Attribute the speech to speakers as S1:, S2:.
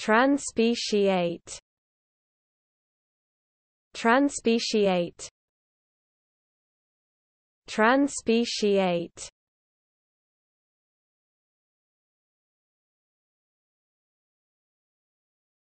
S1: Trans-speciate. Trans-speciate.